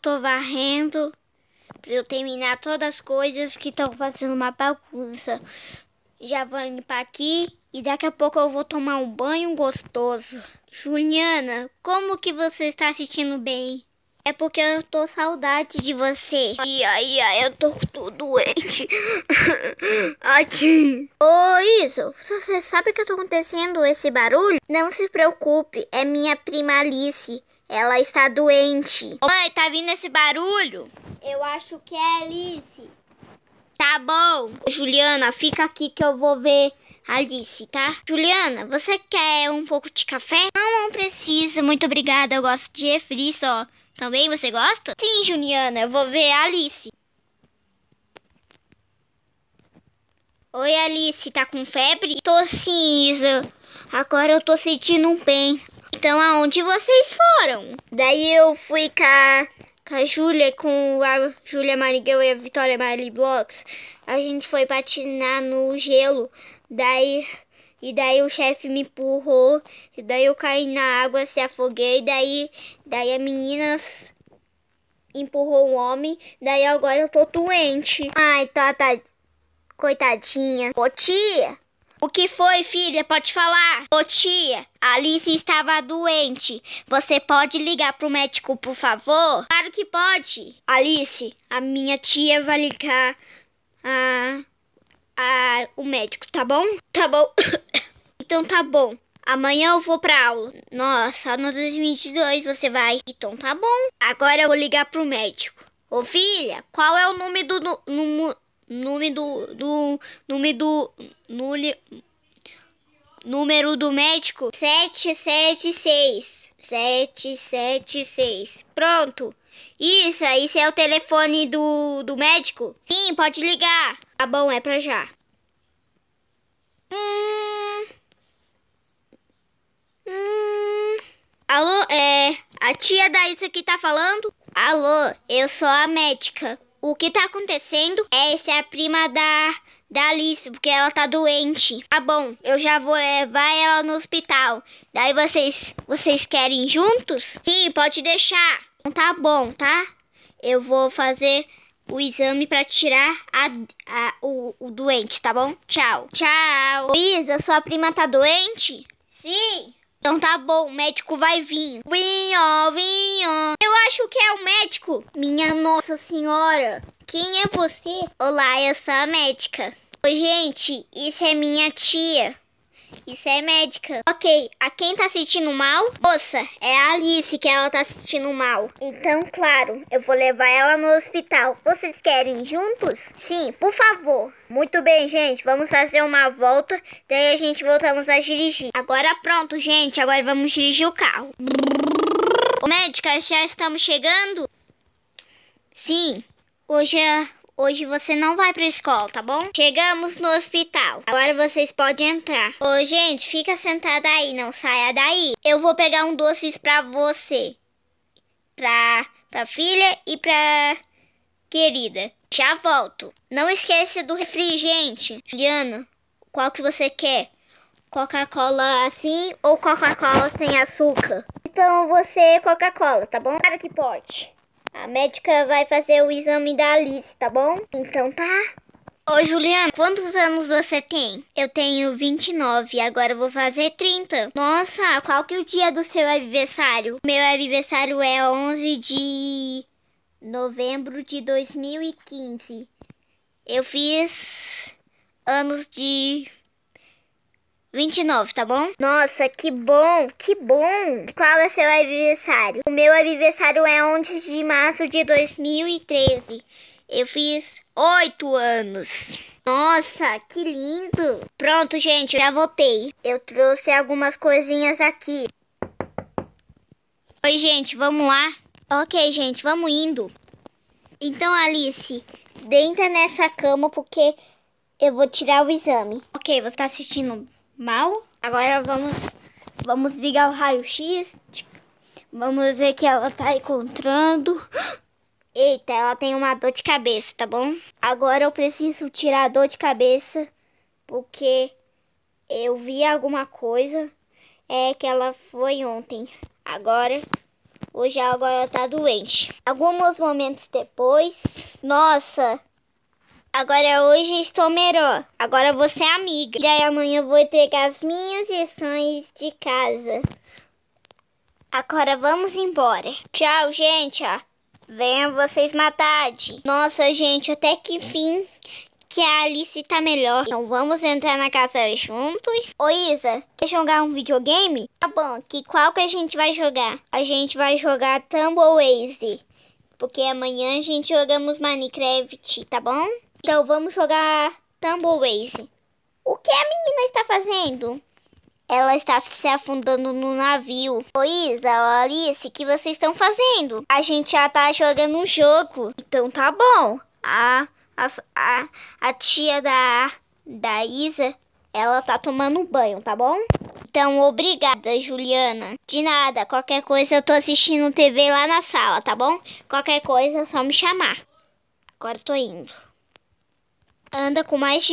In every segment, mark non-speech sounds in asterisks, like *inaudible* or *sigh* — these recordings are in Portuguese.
tô varrendo para eu terminar todas as coisas que estão fazendo uma bagunça. Já vou limpar aqui e daqui a pouco eu vou tomar um banho gostoso. Juliana, como que você está assistindo bem? É porque eu tô saudade de você. Ai, ai, ai, eu tô tudo doente. Ati. *laughs* Ô, oh, Iso, você sabe o que tá acontecendo esse barulho? Não se preocupe, é minha prima Alice. Ela está doente. Oi, tá vindo esse barulho? Eu acho que é Alice. Tá bom. Juliana, fica aqui que eu vou ver Alice, tá? Juliana, você quer um pouco de café? Não, não precisa. Muito obrigada. Eu gosto de refri só. Também você gosta? Sim, Juliana. Eu vou ver Alice. Oi, Alice. Tá com febre? Tô sim, Isa. Agora eu tô sentindo um bem. Então, aonde vocês foram? Daí eu fui cá com a Júlia, com a Júlia Marigueu e a Vitória Marli Blocks, a gente foi patinar no gelo, daí e daí o chefe me empurrou, e daí eu caí na água, se afoguei, daí daí a menina empurrou um homem, daí agora eu tô doente. Ai, tá, tá coitadinha. Ô tia, o que foi, filha? Pode falar. Ô tia, Alice estava doente. Você pode ligar pro médico, por favor? Claro que pode. Alice, a minha tia vai ligar a, a o médico, tá bom? Tá bom. *coughs* então tá bom. Amanhã eu vou pra aula. Nossa, no 2022 você vai. Então tá bom. Agora eu vou ligar pro médico. Ô filha, qual é o nome do, no Nome do, do nome do nule, número do médico 776 776. Pronto. Isso, isso é o telefone do, do médico? Sim, pode ligar. Tá bom, é pra já. Hum. Hum. Alô, é. A tia da Isa que tá falando? Alô, eu sou a médica. O que tá acontecendo é essa é a prima da, da Alice, porque ela tá doente. Tá bom, eu já vou levar ela no hospital. Daí vocês, vocês querem juntos? Sim, pode deixar. Então tá bom, tá? Eu vou fazer o exame para tirar a, a, o, o doente, tá bom? Tchau. Tchau. Luísa, sua prima tá doente? Sim. Então tá bom, o médico vai vir. ó, vinho que é o médico? Minha Nossa Senhora! Quem é você? Olá, eu sou a médica. Oi, gente, isso é minha tia. Isso é médica. Ok, a quem tá sentindo mal? Moça, é a Alice que ela tá sentindo mal. Então, claro, eu vou levar ela no hospital. Vocês querem juntos? Sim, por favor. Muito bem, gente, vamos fazer uma volta, daí a gente voltamos a dirigir. Agora pronto, gente, agora vamos dirigir o carro. Brrr. Ô, médica, já estamos chegando? Sim. Hoje, hoje você não vai pra escola, tá bom? Chegamos no hospital. Agora vocês podem entrar. Ô, gente, fica sentada aí, não saia daí. Eu vou pegar um doces pra você. Pra, pra filha e pra querida. Já volto. Não esqueça do refrigerante. Juliana, qual que você quer? Coca-Cola assim ou Coca-Cola sem açúcar? então você é Coca-Cola, tá bom? Claro que pode. A médica vai fazer o exame da Alice, tá bom? Então tá. Ô Juliana, quantos anos você tem? Eu tenho 29, agora vou fazer 30. Nossa, qual que é o dia do seu aniversário? Meu aniversário é 11 de novembro de 2015. Eu fiz anos de 29, tá bom? Nossa, que bom, que bom! Qual é seu aniversário? O meu aniversário é 11 de março de 2013. Eu fiz 8 anos. Nossa, que lindo! Pronto, gente, já voltei. Eu trouxe algumas coisinhas aqui. Oi, gente, vamos lá? Ok, gente, vamos indo. Então, Alice, deita nessa cama porque eu vou tirar o exame. Ok, você tá assistindo mal. Agora vamos, vamos ligar o raio-x. Vamos ver que ela tá encontrando. Eita, ela tem uma dor de cabeça, tá bom? Agora eu preciso tirar a dor de cabeça porque eu vi alguma coisa é que ela foi ontem. Agora, hoje agora ela tá doente. Alguns momentos depois, nossa, Agora hoje estou melhor. Agora você é amiga. E aí amanhã eu vou entregar as minhas lições de casa. Agora vamos embora. Tchau, gente. Venham vocês matar Nossa, gente, até que fim que a Alice tá melhor. Então vamos entrar na casa juntos. Ô Isa, quer jogar um videogame? Tá bom, que qual que a gente vai jogar? A gente vai jogar Tumble Waze. Porque amanhã a gente jogamos Minecraft, tá bom? Então vamos jogar Tumble Race. O que a menina está fazendo? Ela está se afundando no navio. Ô Isa, Alice, o que vocês estão fazendo? A gente já está jogando um jogo. Então tá bom. A, a, a, a tia da, da Isa, ela tá tomando banho, tá bom? Então, obrigada, Juliana. De nada, qualquer coisa eu tô assistindo TV lá na sala, tá bom? Qualquer coisa é só me chamar. Agora eu tô indo anda com mais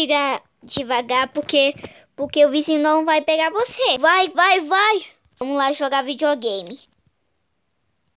devagar porque porque o vizinho não vai pegar você. Vai, vai, vai. Vamos lá jogar videogame.